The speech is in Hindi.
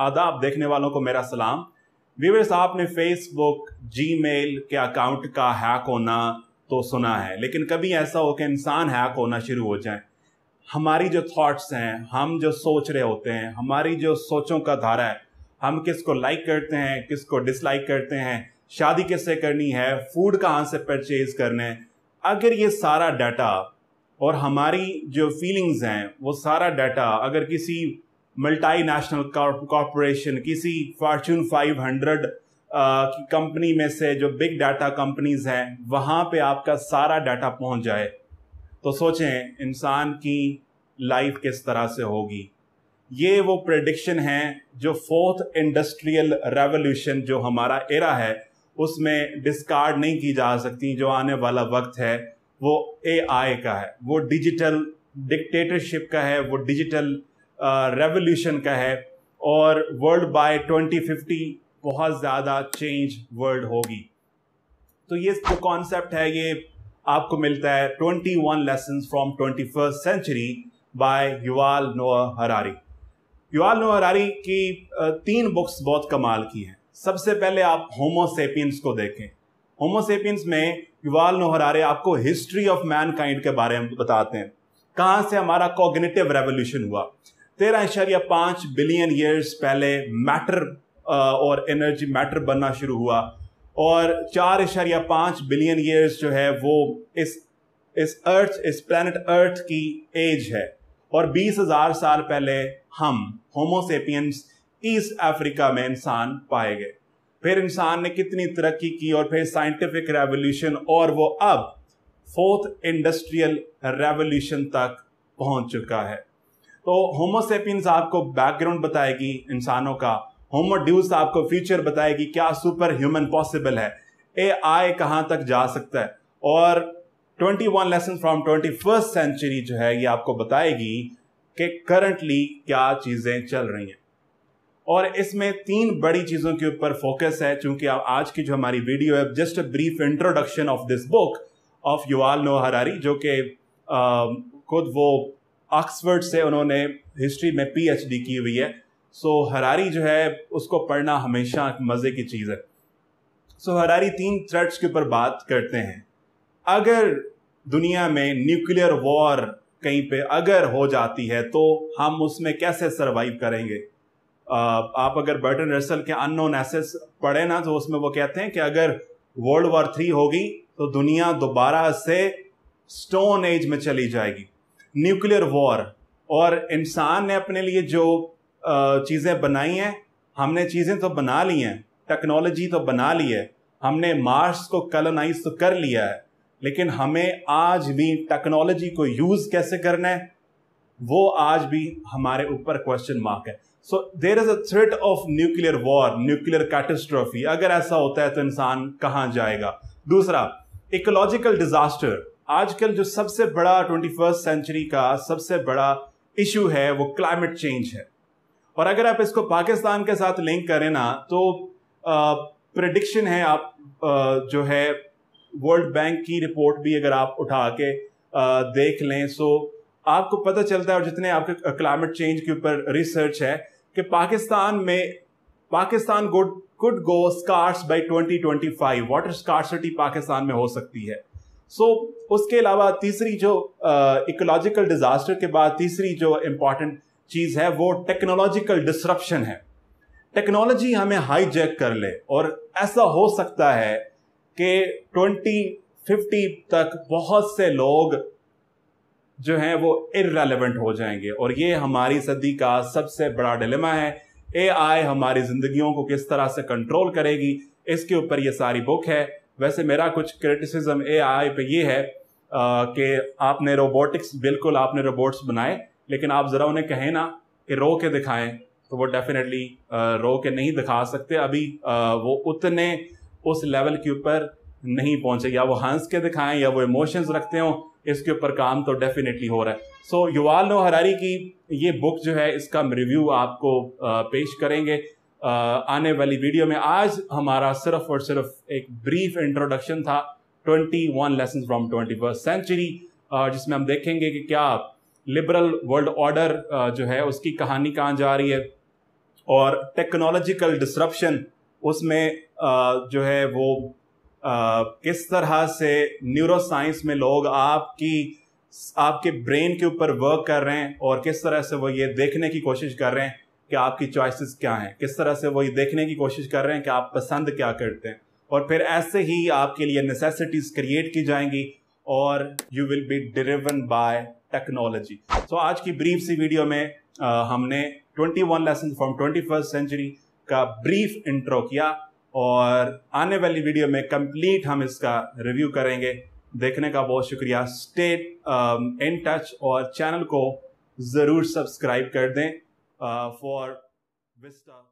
आदाब देखने वालों को मेरा सलाम व्यूवर्स आपने फेसबुक जीमेल के अकाउंट का हैक होना तो सुना है लेकिन कभी ऐसा हो कि इंसान हैक होना शुरू हो जाए हमारी जो थॉट्स हैं हम जो सोच रहे होते हैं हमारी जो सोचों का धारा है हम किसको लाइक करते हैं किसको डिसलाइक करते हैं शादी किससे करनी है फूड कहाँ से परचेज करने हैं अगर ये सारा डाटा और हमारी जो फीलिंग्स हैं वो सारा डाटा अगर किसी मल्टाई नेशनल कॉरपोरेशन किसी फाइव 500 की कंपनी में से जो बिग डाटा कंपनीज हैं वहाँ पे आपका सारा डाटा पहुँच जाए तो सोचें इंसान की लाइफ किस तरह से होगी ये वो प्रडिक्शन है जो फोर्थ इंडस्ट्रियल रेवोल्यूशन जो हमारा एरा है उसमें डिस्कार्ड नहीं की जा सकती जो आने वाला वक्त है वो ए का है वो डिजिटल डिक्टेटरशिप का है वो डिजिटल रेवोल्यूशन का है और वर्ल्ड बाय 2050 बहुत ज़्यादा चेंज वर्ल्ड होगी तो ये जो कॉन्सेप्ट है ये आपको मिलता है 21 one lesson from twenty first century by Yuval Noah Harari Yuval Noah Harari की तीन बुक्स बहुत कमाल की हैं सबसे पहले आप होमोसेपियंस को देखें होमोसेपियंस में युवाल नोहरारे आपको हिस्ट्री ऑफ मैनकाइंड के बारे में बताते हैं कहाँ से हमारा कॉग्निटिव रेवोल्यूशन हुआ तेरह इशारिया पांच बिलियन ईयर्स पहले मैटर और एनर्जी मैटर बनना शुरू हुआ और चार इशारिया पांच बिलियन ईयर्स जो है वो इस इस अर्थ इस प्लानट अर्थ की एज है और बीस हजार साल पहले हम होमोसेपियंस ईस्ट अफ्रीका में इंसान पाए गए फिर इंसान ने कितनी तरक्की की और फिर साइंटिफिक रेवोल्यूशन और वो अब फोर्थ इंडस्ट्रियल रेवोल्यूशन तक पहुंच चुका है तो होमोसेपिन आपको बैकग्राउंड बताएगी इंसानों का होमोड्यूस आपको फ्यूचर बताएगी क्या सुपर ह्यूमन पॉसिबल है ए आई कहाँ तक जा सकता है और 21 one lesson from twenty first century जो है ये आपको बताएगी कि करंटली क्या चीज़ें चल रही हैं और इसमें तीन बड़ी चीज़ों के ऊपर फोकस है चूंकि आज की जो हमारी वीडियो है just a brief introduction of this book of Yuval Noah Harari जो कि खुद वो ऑक्सफर्ड से उन्होंने हिस्ट्री में पीएचडी की हुई है सो so, हरारी जो है उसको पढ़ना हमेशा मज़े की चीज़ है सो so, हरारी तीन थ्रेट्स के ऊपर बात करते हैं अगर दुनिया में न्यूक्लियर वॉर कहीं पे अगर हो जाती है तो हम उसमें कैसे सरवाइव करेंगे आप अगर बर्टन रसल के अननोन एसेस पढ़े ना तो उसमें वो कहते हैं कि अगर वर्ल्ड वॉर थ्री होगी तो दुनिया दोबारा से स्टोन एज में चली जाएगी न्यूक्लियर वॉर और इंसान ने अपने लिए जो चीज़ें बनाई हैं हमने चीज़ें तो बना ली हैं टेक्नोलॉजी तो बना ली है हमने मार्स को कलोनाइज तो कर लिया है लेकिन हमें आज भी टेक्नोलॉजी को यूज़ कैसे करना है वो आज भी हमारे ऊपर क्वेश्चन मार्क है so there is a threat of nuclear war nuclear catastrophe अगर ऐसा होता है तो इंसान कहाँ जाएगा दूसरा इकोलॉजिकल डिजास्टर आजकल जो सबसे बड़ा ट्वेंटी फर्स्ट सेंचुरी का सबसे बड़ा इशू है वो क्लाइमेट चेंज है और अगर आप इसको पाकिस्तान के साथ लिंक करें ना तो प्रडिक्शन है आप आ, जो है वर्ल्ड बैंक की रिपोर्ट भी अगर आप उठा के आ, देख लें सो आपको पता चलता है और जितने आपके क्लाइमेट चेंज के ऊपर रिसर्च है कि पाकिस्तान में Pakistan good could go scarce by five water scarcity Pakistan में हो सकती है सो so, उसके अलावा तीसरी जो इकोलॉजिकल uh, डिजास्टर के बाद तीसरी जो इम्पॉर्टेंट चीज़ है वो टेक्नोलॉजिकल डिसरप्शन है टेक्नोलॉजी हमें हाईजैक कर ले और ऐसा हो सकता है कि 2050 तक बहुत से लोग जो हैं वो इरेलीवेंट हो जाएंगे और ये हमारी सदी का सबसे बड़ा डिलेमा है ए आई हमारी जिंदगियों को किस तरह से कंट्रोल करेगी इसके ऊपर ये सारी बुक है वैसे मेरा कुछ क्रिटिसिज्म ए आई पे ये है कि आपने रोबोटिक्स बिल्कुल आपने रोबोट्स बनाए लेकिन आप ज़रा उन्हें कहें ना कि रो के दिखाएं तो वो डेफिनेटली रो के नहीं दिखा सकते अभी आ, वो उतने उस लेवल के ऊपर नहीं पहुंचे या वो हंस के दिखाएं या वो इमोशंस रखते हो इसके ऊपर काम तो डेफिनेटली हो रहा है so so, Yuval Noah Harari की ये बुक जो है इसका रिव्यू आपको पेश करेंगे आने वाली वीडियो में आज हमारा सिर्फ और सिर्फ एक ब्रीफ इंट्रोडक्शन था 21 one lesson from twenty first century जिसमें हम देखेंगे कि क्या लिबरल वर्ल्ड ऑर्डर जो है उसकी कहानी कहाँ जा रही है और टेक्नोलॉजिकल डिसरप्शन उसमें जो है वो किस तरह से न्यूरो साइंस में लोग आपकी आपके ब्रेन के ऊपर वर्क कर रहे हैं और किस तरह से वो ये देखने की कोशिश कर रहे हैं कि आपकी चॉइसेस क्या हैं किस तरह से वो ये देखने की कोशिश कर रहे हैं कि आप पसंद क्या करते हैं और फिर ऐसे ही आपके लिए नेसेसिटीज़ क्रिएट की जाएंगी और you will be delivered by technology so आज की ब्रीफ सी वीडियो में आ, हमने 21 lesson from twenty first century का ब्रीफ इंट्रो किया और आने वाली वीडियो में कंप्लीट हम इसका रिव्यू करेंगे देखने का बहुत शुक्रिया स्टेट इन टच और चैनल को ज़रूर सब्सक्राइब कर दें Uh, for Vista.